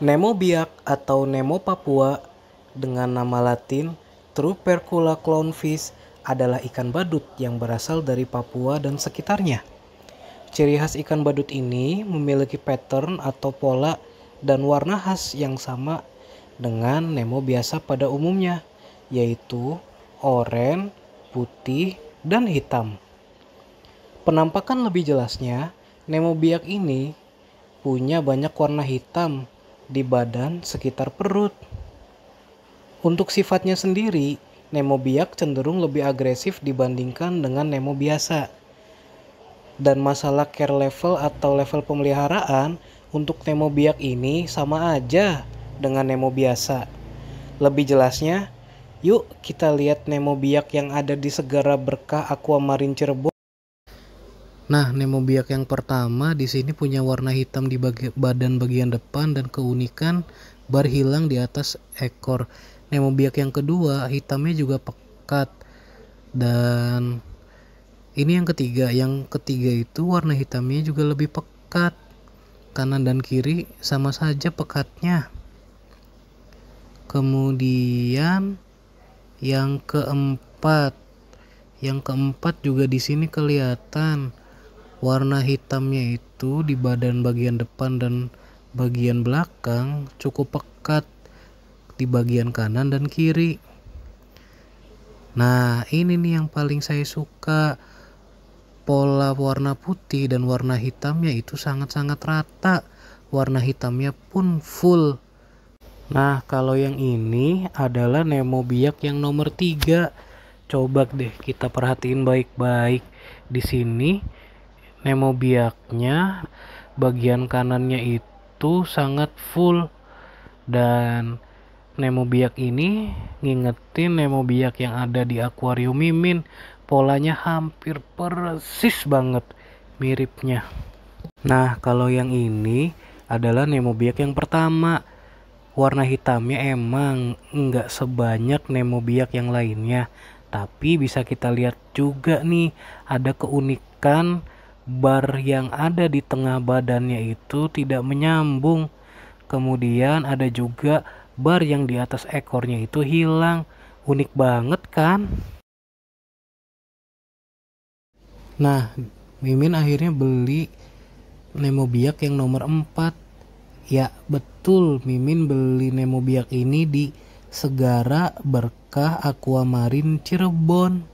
Nemo biak atau Nemo Papua dengan nama latin Trupercula clownfish adalah ikan badut yang berasal dari Papua dan sekitarnya. Ciri khas ikan badut ini memiliki pattern atau pola dan warna khas yang sama dengan Nemo biasa pada umumnya, yaitu oranye, putih, dan hitam. Penampakan lebih jelasnya, Nemo biak ini punya banyak warna hitam di badan sekitar perut. Untuk sifatnya sendiri, Nemo biak cenderung lebih agresif dibandingkan dengan Nemo biasa. Dan masalah care level atau level pemeliharaan untuk Nemo biak ini sama aja dengan Nemo biasa. Lebih jelasnya, yuk kita lihat Nemo biak yang ada di segara berkah Aquamarine Cirebon. Nah, nemo biak yang pertama di sini punya warna hitam di bagi, badan bagian depan dan keunikan bar hilang di atas ekor. nemo biak yang kedua hitamnya juga pekat dan ini yang ketiga. Yang ketiga itu warna hitamnya juga lebih pekat. Kanan dan kiri sama saja pekatnya. Kemudian yang keempat yang keempat juga di sini kelihatan warna hitamnya itu di badan bagian depan dan bagian belakang cukup pekat di bagian kanan dan kiri nah ini nih yang paling saya suka pola warna putih dan warna hitamnya itu sangat-sangat rata warna hitamnya pun full Nah, kalau yang ini adalah Nemo biak yang nomor 3. Coba deh kita perhatiin baik-baik. Di sini nemo biaknya bagian kanannya itu sangat full dan nemo biak ini ngingetin nemo biak yang ada di akuarium mimin polanya hampir persis banget miripnya nah kalau yang ini adalah nemo biak yang pertama warna hitamnya emang nggak sebanyak nemo biak yang lainnya tapi bisa kita lihat juga nih ada keunikan bar yang ada di tengah badannya itu tidak menyambung. Kemudian ada juga bar yang di atas ekornya itu hilang. Unik banget kan? Nah, Mimin akhirnya beli Nemo Biak yang nomor 4. Ya, betul Mimin beli Nemo Biak ini di Segara Berkah Aquamarin Cirebon.